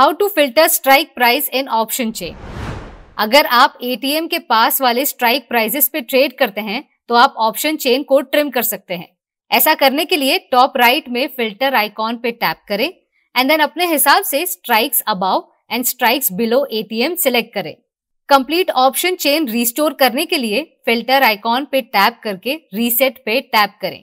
how to filter strike price in option chain अगर आप ATM के पास वाले स्ट्राइक प्राइजेस पे ट्रेड करते हैं तो आप ऑप्शन चेन को ट्रिम कर सकते हैं ऐसा करने के लिए टॉप राइट में फिल्टर आइकॉन पे टैप करें एंड देन अपने हिसाब से strikes above and strikes below ATM select करें कंप्लीट ऑप्शन चेन रिस्टोर करने के लिए फिल्टर आइकॉन पे टैप करके रीसेट पे टैप करें